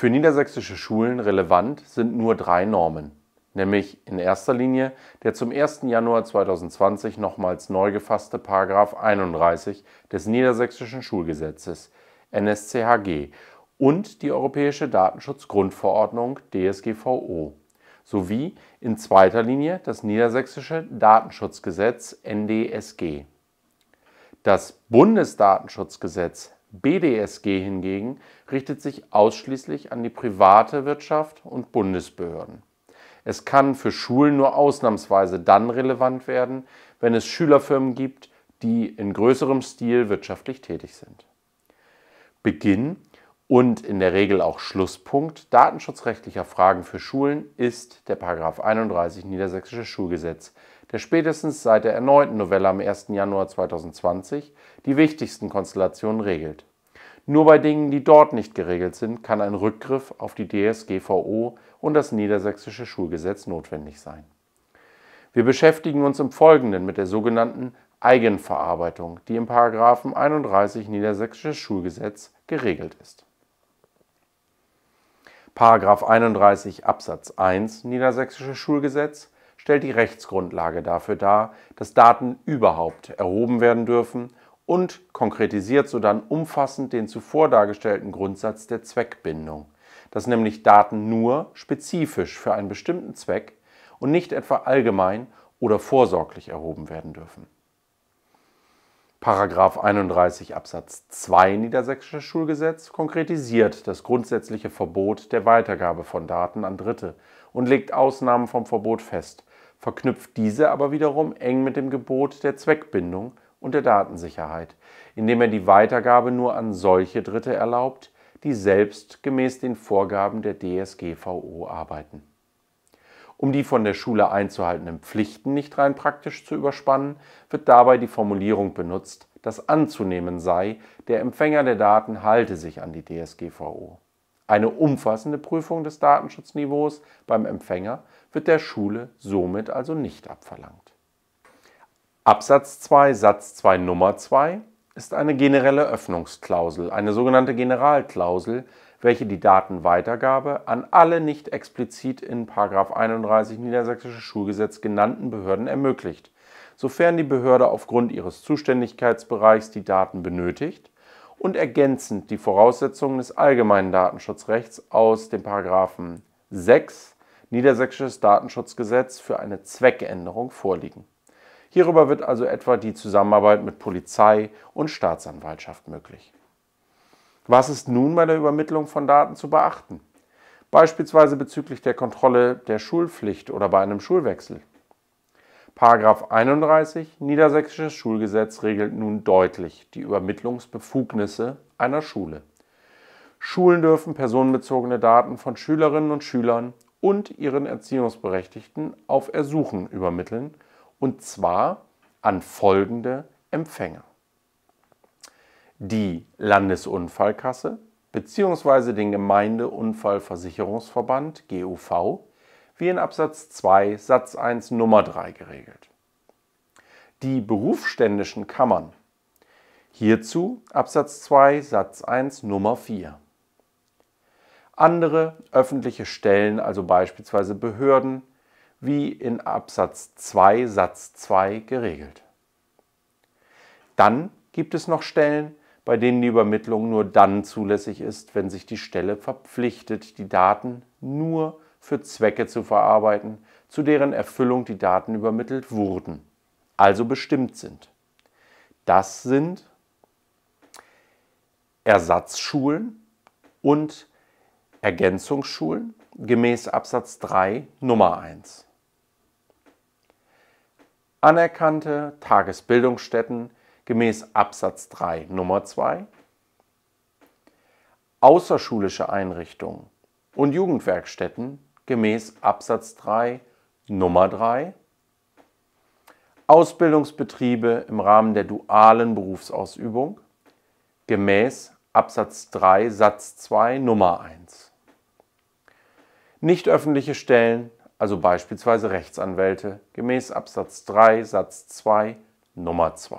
Für niedersächsische Schulen relevant sind nur drei Normen, nämlich in erster Linie der zum 1. Januar 2020 nochmals neu gefasste 31 des niedersächsischen Schulgesetzes NSCHG und die Europäische Datenschutzgrundverordnung DSGVO sowie in zweiter Linie das niedersächsische Datenschutzgesetz NDSG. Das Bundesdatenschutzgesetz BDSG hingegen richtet sich ausschließlich an die private Wirtschaft und Bundesbehörden. Es kann für Schulen nur ausnahmsweise dann relevant werden, wenn es Schülerfirmen gibt, die in größerem Stil wirtschaftlich tätig sind. Beginn und in der Regel auch Schlusspunkt datenschutzrechtlicher Fragen für Schulen ist der 31 Niedersächsische Schulgesetz, der spätestens seit der erneuten Novelle am 1. Januar 2020 die wichtigsten Konstellationen regelt. Nur bei Dingen, die dort nicht geregelt sind, kann ein Rückgriff auf die DSGVO und das niedersächsische Schulgesetz notwendig sein. Wir beschäftigen uns im Folgenden mit der sogenannten Eigenverarbeitung, die im 31 niedersächsisches Schulgesetz geregelt ist. 31 Absatz 1 niedersächsisches Schulgesetz stellt die Rechtsgrundlage dafür dar, dass Daten überhaupt erhoben werden dürfen und konkretisiert sodann umfassend den zuvor dargestellten Grundsatz der Zweckbindung, dass nämlich Daten nur spezifisch für einen bestimmten Zweck und nicht etwa allgemein oder vorsorglich erhoben werden dürfen. Paragraph 31 Absatz 2 Niedersächsisches Schulgesetz konkretisiert das grundsätzliche Verbot der Weitergabe von Daten an Dritte und legt Ausnahmen vom Verbot fest, verknüpft diese aber wiederum eng mit dem Gebot der Zweckbindung und der Datensicherheit, indem er die Weitergabe nur an solche Dritte erlaubt, die selbst gemäß den Vorgaben der DSGVO arbeiten. Um die von der Schule einzuhaltenden Pflichten nicht rein praktisch zu überspannen, wird dabei die Formulierung benutzt, dass anzunehmen sei, der Empfänger der Daten halte sich an die DSGVO. Eine umfassende Prüfung des Datenschutzniveaus beim Empfänger wird der Schule somit also nicht abverlangt. Absatz 2 Satz 2 Nummer 2 ist eine generelle Öffnungsklausel, eine sogenannte Generalklausel, welche die Datenweitergabe an alle nicht explizit in 31 Niedersächsische Schulgesetz genannten Behörden ermöglicht, sofern die Behörde aufgrund ihres Zuständigkeitsbereichs die Daten benötigt und ergänzend die Voraussetzungen des allgemeinen Datenschutzrechts aus dem Paragraphen 6 Niedersächsisches Datenschutzgesetz für eine Zweckänderung vorliegen. Hierüber wird also etwa die Zusammenarbeit mit Polizei und Staatsanwaltschaft möglich. Was ist nun bei der Übermittlung von Daten zu beachten? Beispielsweise bezüglich der Kontrolle der Schulpflicht oder bei einem Schulwechsel. Paragraph 31 Niedersächsisches Schulgesetz regelt nun deutlich die Übermittlungsbefugnisse einer Schule. Schulen dürfen personenbezogene Daten von Schülerinnen und Schülern und ihren Erziehungsberechtigten auf Ersuchen übermitteln, und zwar an folgende Empfänger. Die Landesunfallkasse bzw. den Gemeindeunfallversicherungsverband GUV, wie in Absatz 2 Satz 1 Nummer 3 geregelt. Die berufsständischen Kammern. Hierzu Absatz 2 Satz 1 Nummer 4. Andere öffentliche Stellen, also beispielsweise Behörden, wie in Absatz 2 Satz 2 geregelt. Dann gibt es noch Stellen, bei denen die Übermittlung nur dann zulässig ist, wenn sich die Stelle verpflichtet, die Daten nur zu für Zwecke zu verarbeiten, zu deren Erfüllung die Daten übermittelt wurden, also bestimmt sind. Das sind Ersatzschulen und Ergänzungsschulen gemäß Absatz 3 Nummer 1. Anerkannte Tagesbildungsstätten gemäß Absatz 3 Nummer 2. Außerschulische Einrichtungen und Jugendwerkstätten gemäß Absatz 3 Nummer 3 Ausbildungsbetriebe im Rahmen der dualen Berufsausübung gemäß Absatz 3 Satz 2 Nummer 1 nicht öffentliche Stellen, also beispielsweise Rechtsanwälte gemäß Absatz 3 Satz 2 Nummer 2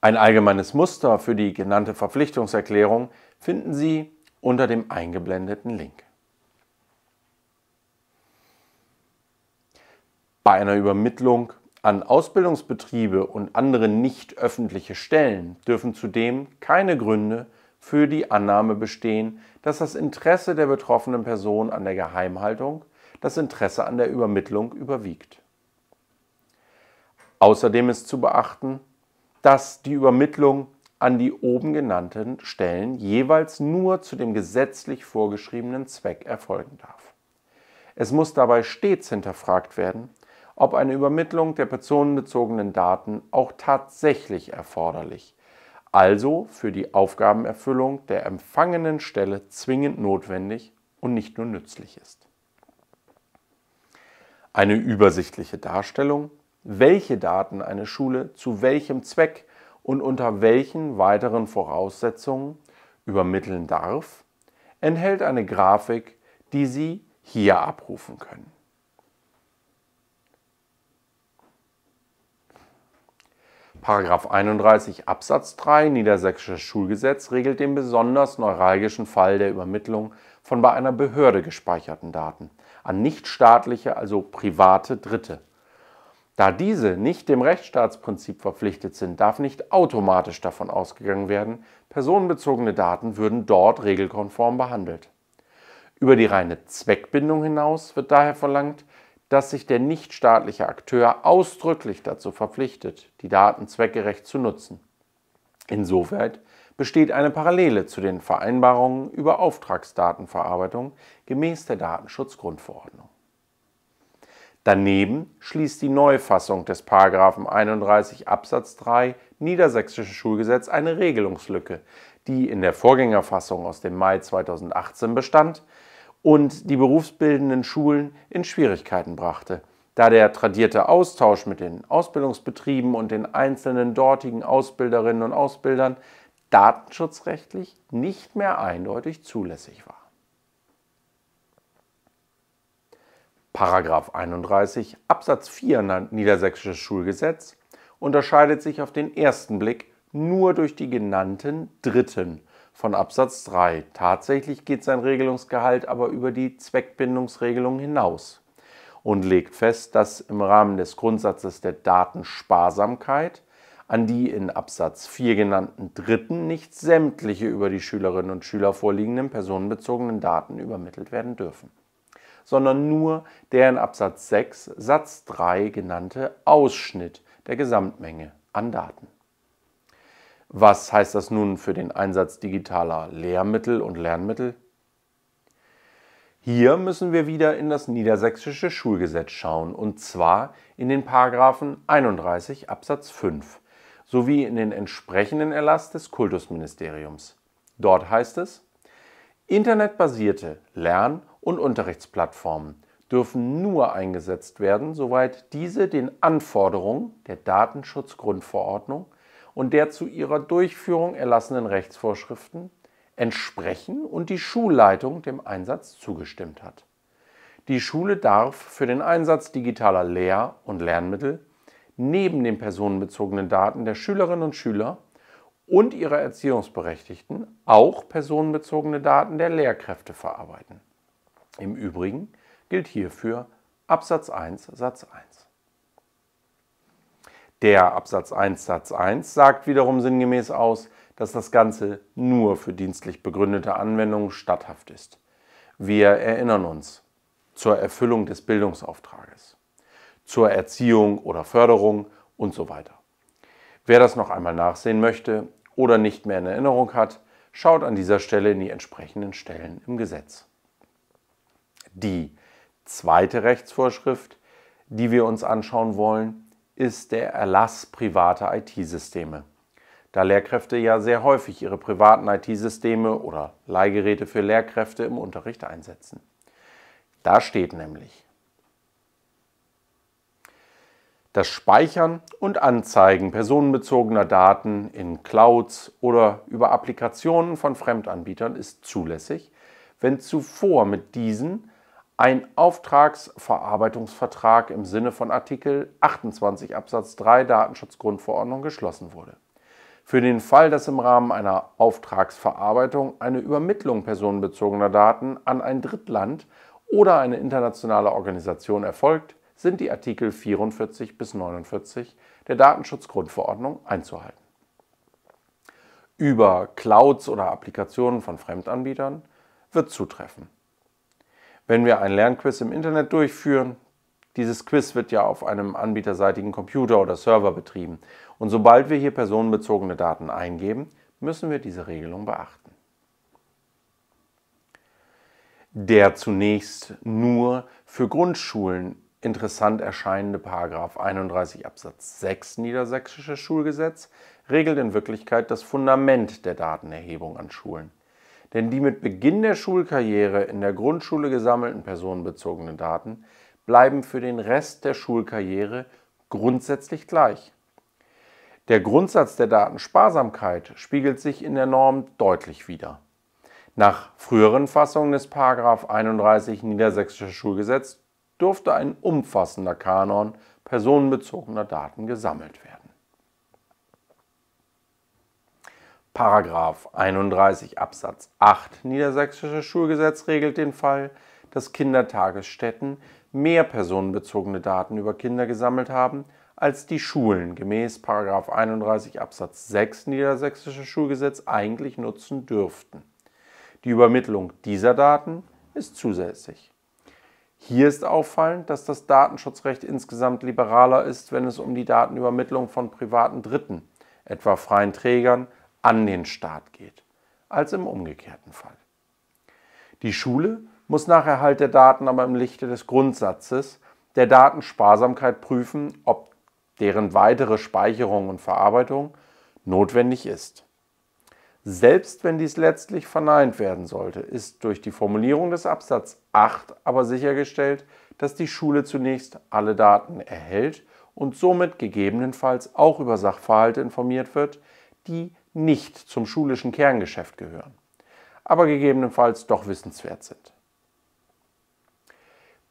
ein allgemeines Muster für die genannte Verpflichtungserklärung finden Sie unter dem eingeblendeten Link. Bei einer Übermittlung an Ausbildungsbetriebe und andere nicht öffentliche Stellen dürfen zudem keine Gründe für die Annahme bestehen, dass das Interesse der betroffenen Person an der Geheimhaltung das Interesse an der Übermittlung überwiegt. Außerdem ist zu beachten, dass die Übermittlung an die oben genannten Stellen jeweils nur zu dem gesetzlich vorgeschriebenen Zweck erfolgen darf. Es muss dabei stets hinterfragt werden, ob eine Übermittlung der personenbezogenen Daten auch tatsächlich erforderlich, also für die Aufgabenerfüllung der empfangenen Stelle zwingend notwendig und nicht nur nützlich ist. Eine übersichtliche Darstellung, welche Daten eine Schule zu welchem Zweck und unter welchen weiteren Voraussetzungen übermitteln darf, enthält eine Grafik, die Sie hier abrufen können. Paragraph 31 Absatz 3 Niedersächsisches Schulgesetz regelt den besonders neuralgischen Fall der Übermittlung von bei einer Behörde gespeicherten Daten an nichtstaatliche, also private Dritte. Da diese nicht dem Rechtsstaatsprinzip verpflichtet sind, darf nicht automatisch davon ausgegangen werden, personenbezogene Daten würden dort regelkonform behandelt. Über die reine Zweckbindung hinaus wird daher verlangt, dass sich der nichtstaatliche Akteur ausdrücklich dazu verpflichtet, die Daten zweckgerecht zu nutzen. Insoweit besteht eine Parallele zu den Vereinbarungen über Auftragsdatenverarbeitung gemäß der Datenschutzgrundverordnung. Daneben schließt die Neufassung des 31 Absatz 3 Niedersächsischen Schulgesetz eine Regelungslücke, die in der Vorgängerfassung aus dem Mai 2018 bestand, und die berufsbildenden Schulen in Schwierigkeiten brachte, da der tradierte Austausch mit den Ausbildungsbetrieben und den einzelnen dortigen Ausbilderinnen und Ausbildern datenschutzrechtlich nicht mehr eindeutig zulässig war. Paragraph 31 Absatz 4 Niedersächsisches Schulgesetz unterscheidet sich auf den ersten Blick nur durch die genannten dritten von Absatz 3. Tatsächlich geht sein Regelungsgehalt aber über die Zweckbindungsregelung hinaus und legt fest, dass im Rahmen des Grundsatzes der Datensparsamkeit an die in Absatz 4 genannten Dritten nicht sämtliche über die Schülerinnen und Schüler vorliegenden personenbezogenen Daten übermittelt werden dürfen, sondern nur der in Absatz 6 Satz 3 genannte Ausschnitt der Gesamtmenge an Daten. Was heißt das nun für den Einsatz digitaler Lehrmittel und Lernmittel? Hier müssen wir wieder in das niedersächsische Schulgesetz schauen, und zwar in den Paragraphen 31 Absatz 5 sowie in den entsprechenden Erlass des Kultusministeriums. Dort heißt es, Internetbasierte Lern- und Unterrichtsplattformen dürfen nur eingesetzt werden, soweit diese den Anforderungen der Datenschutzgrundverordnung und der zu ihrer Durchführung erlassenen Rechtsvorschriften entsprechen und die Schulleitung dem Einsatz zugestimmt hat. Die Schule darf für den Einsatz digitaler Lehr- und Lernmittel neben den personenbezogenen Daten der Schülerinnen und Schüler und ihrer Erziehungsberechtigten auch personenbezogene Daten der Lehrkräfte verarbeiten. Im Übrigen gilt hierfür Absatz 1 Satz 1. Der Absatz 1 Satz 1 sagt wiederum sinngemäß aus, dass das Ganze nur für dienstlich begründete Anwendungen statthaft ist. Wir erinnern uns zur Erfüllung des Bildungsauftrages, zur Erziehung oder Förderung und so weiter. Wer das noch einmal nachsehen möchte oder nicht mehr in Erinnerung hat, schaut an dieser Stelle in die entsprechenden Stellen im Gesetz. Die zweite Rechtsvorschrift, die wir uns anschauen wollen, ist der Erlass privater IT-Systeme. Da Lehrkräfte ja sehr häufig ihre privaten IT-Systeme oder Leihgeräte für Lehrkräfte im Unterricht einsetzen. Da steht nämlich, das Speichern und Anzeigen personenbezogener Daten in Clouds oder über Applikationen von Fremdanbietern ist zulässig, wenn zuvor mit diesen ein Auftragsverarbeitungsvertrag im Sinne von Artikel 28 Absatz 3 Datenschutzgrundverordnung geschlossen wurde. Für den Fall, dass im Rahmen einer Auftragsverarbeitung eine Übermittlung personenbezogener Daten an ein Drittland oder eine internationale Organisation erfolgt, sind die Artikel 44 bis 49 der Datenschutzgrundverordnung einzuhalten. Über Clouds oder Applikationen von Fremdanbietern wird zutreffen. Wenn wir ein Lernquiz im Internet durchführen, dieses Quiz wird ja auf einem anbieterseitigen Computer oder Server betrieben. Und sobald wir hier personenbezogene Daten eingeben, müssen wir diese Regelung beachten. Der zunächst nur für Grundschulen interessant erscheinende Paragraf 31 Absatz 6 Niedersächsisches Schulgesetz regelt in Wirklichkeit das Fundament der Datenerhebung an Schulen. Denn die mit Beginn der Schulkarriere in der Grundschule gesammelten personenbezogenen Daten bleiben für den Rest der Schulkarriere grundsätzlich gleich. Der Grundsatz der Datensparsamkeit spiegelt sich in der Norm deutlich wider. Nach früheren Fassungen des 31 Niedersächsische Schulgesetz durfte ein umfassender Kanon personenbezogener Daten gesammelt werden. Paragraf 31 Absatz 8 Niedersächsisches Schulgesetz regelt den Fall, dass Kindertagesstätten mehr personenbezogene Daten über Kinder gesammelt haben als die Schulen gemäß 31 Absatz 6 Niedersächsisches Schulgesetz eigentlich nutzen dürften. Die Übermittlung dieser Daten ist zusätzlich. Hier ist auffallend, dass das Datenschutzrecht insgesamt liberaler ist, wenn es um die Datenübermittlung von privaten Dritten, etwa freien Trägern, an den Staat geht, als im umgekehrten Fall. Die Schule muss nach Erhalt der Daten aber im Lichte des Grundsatzes der Datensparsamkeit prüfen, ob deren weitere Speicherung und Verarbeitung notwendig ist. Selbst wenn dies letztlich verneint werden sollte, ist durch die Formulierung des Absatz 8 aber sichergestellt, dass die Schule zunächst alle Daten erhält und somit gegebenenfalls auch über Sachverhalte informiert wird, die nicht zum schulischen Kerngeschäft gehören, aber gegebenenfalls doch wissenswert sind.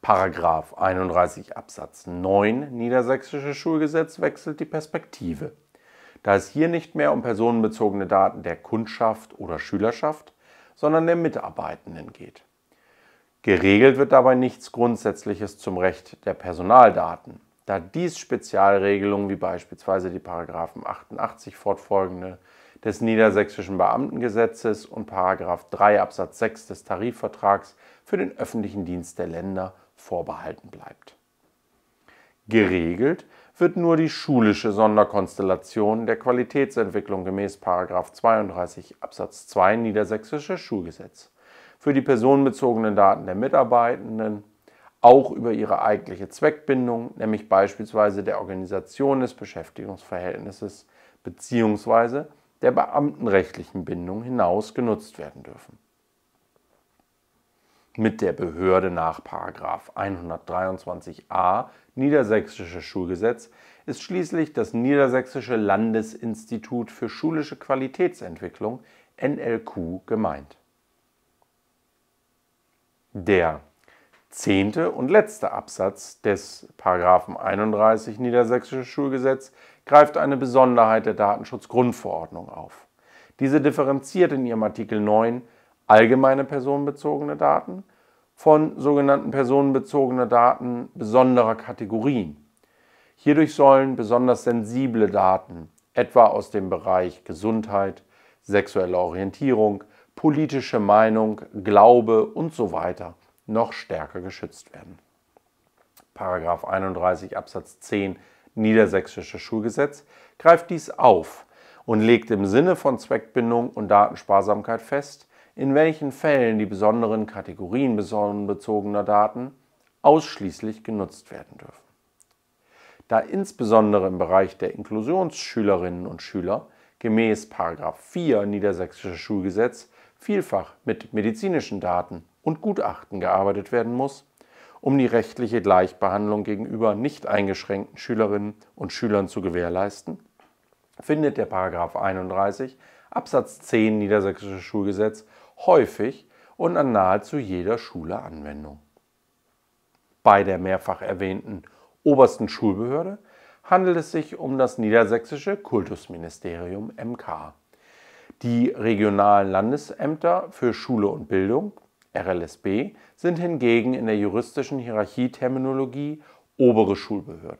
Paragraf 31 Absatz 9 Niedersächsische Schulgesetz wechselt die Perspektive, da es hier nicht mehr um personenbezogene Daten der Kundschaft oder Schülerschaft, sondern der Mitarbeitenden geht. Geregelt wird dabei nichts Grundsätzliches zum Recht der Personaldaten, da dies Spezialregelungen wie beispielsweise die Paragraphen 88 fortfolgende des Niedersächsischen Beamtengesetzes und 3 Absatz 6 des Tarifvertrags für den öffentlichen Dienst der Länder vorbehalten bleibt. Geregelt wird nur die schulische Sonderkonstellation der Qualitätsentwicklung gemäß 32 Absatz 2 Niedersächsisches Schulgesetz für die personenbezogenen Daten der Mitarbeitenden auch über ihre eigentliche Zweckbindung, nämlich beispielsweise der Organisation des Beschäftigungsverhältnisses bzw der beamtenrechtlichen Bindung hinaus genutzt werden dürfen. Mit der Behörde nach 123a Niedersächsische Schulgesetz ist schließlich das Niedersächsische Landesinstitut für schulische Qualitätsentwicklung NLQ gemeint. Der zehnte und letzte Absatz des 31 Niedersächsische Schulgesetz greift eine Besonderheit der Datenschutzgrundverordnung auf. Diese differenziert in ihrem Artikel 9 allgemeine personenbezogene Daten von sogenannten personenbezogenen Daten besonderer Kategorien. Hierdurch sollen besonders sensible Daten, etwa aus dem Bereich Gesundheit, sexuelle Orientierung, politische Meinung, Glaube und so weiter, noch stärker geschützt werden. Paragraph 31 Absatz 10 Niedersächsische Schulgesetz greift dies auf und legt im Sinne von Zweckbindung und Datensparsamkeit fest, in welchen Fällen die besonderen Kategorien personenbezogener Daten ausschließlich genutzt werden dürfen. Da insbesondere im Bereich der Inklusionsschülerinnen und Schüler gemäß 4 Niedersächsische Schulgesetz vielfach mit medizinischen Daten und Gutachten gearbeitet werden muss, um die rechtliche Gleichbehandlung gegenüber nicht eingeschränkten Schülerinnen und Schülern zu gewährleisten, findet der Paragraph 31 Absatz 10 Niedersächsisches Schulgesetz häufig und an nahezu jeder Schule Anwendung. Bei der mehrfach erwähnten obersten Schulbehörde handelt es sich um das niedersächsische Kultusministerium MK. Die regionalen Landesämter für Schule und Bildung RLSB sind hingegen in der juristischen Hierarchieterminologie obere Schulbehörden.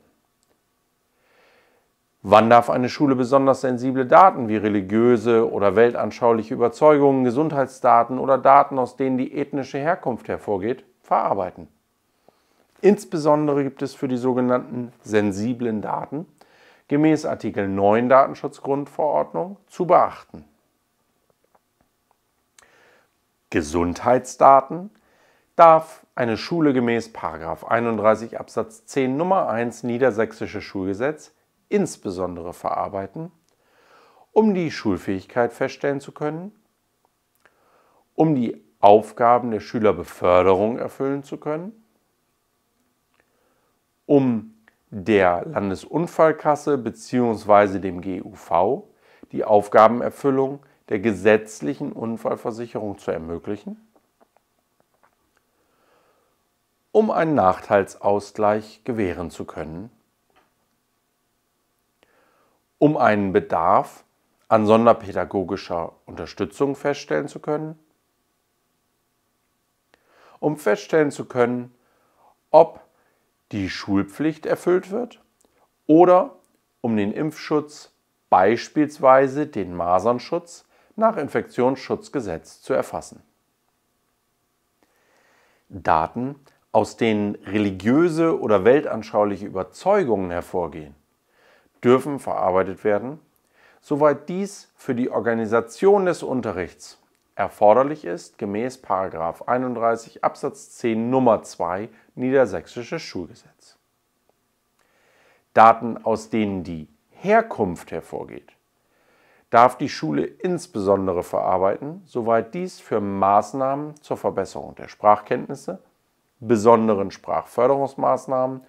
Wann darf eine Schule besonders sensible Daten wie religiöse oder weltanschauliche Überzeugungen, Gesundheitsdaten oder Daten, aus denen die ethnische Herkunft hervorgeht, verarbeiten? Insbesondere gibt es für die sogenannten sensiblen Daten gemäß Artikel 9 Datenschutzgrundverordnung zu beachten. Gesundheitsdaten darf eine Schule gemäß 31 Absatz 10 Nummer 1 Niedersächsische Schulgesetz insbesondere verarbeiten, um die Schulfähigkeit feststellen zu können, um die Aufgaben der Schülerbeförderung erfüllen zu können, um der Landesunfallkasse bzw. dem GUV die Aufgabenerfüllung der gesetzlichen Unfallversicherung zu ermöglichen, um einen Nachteilsausgleich gewähren zu können, um einen Bedarf an sonderpädagogischer Unterstützung feststellen zu können, um feststellen zu können, ob die Schulpflicht erfüllt wird oder um den Impfschutz, beispielsweise den Masernschutz, nach Infektionsschutzgesetz zu erfassen. Daten, aus denen religiöse oder weltanschauliche Überzeugungen hervorgehen, dürfen verarbeitet werden, soweit dies für die Organisation des Unterrichts erforderlich ist gemäß 31 Absatz 10 Nummer 2 Niedersächsisches Schulgesetz. Daten, aus denen die Herkunft hervorgeht, darf die Schule insbesondere verarbeiten, soweit dies für Maßnahmen zur Verbesserung der Sprachkenntnisse, besonderen Sprachförderungsmaßnahmen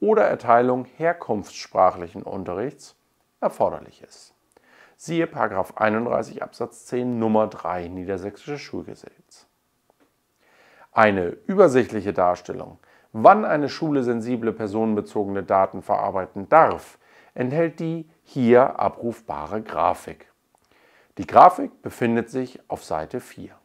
oder Erteilung herkunftssprachlichen Unterrichts erforderlich ist. Siehe 31 Absatz 10 Nummer 3 Niedersächsische Schulgesetz. Eine übersichtliche Darstellung, wann eine Schule sensible personenbezogene Daten verarbeiten darf, enthält die hier abrufbare Grafik. Die Grafik befindet sich auf Seite 4.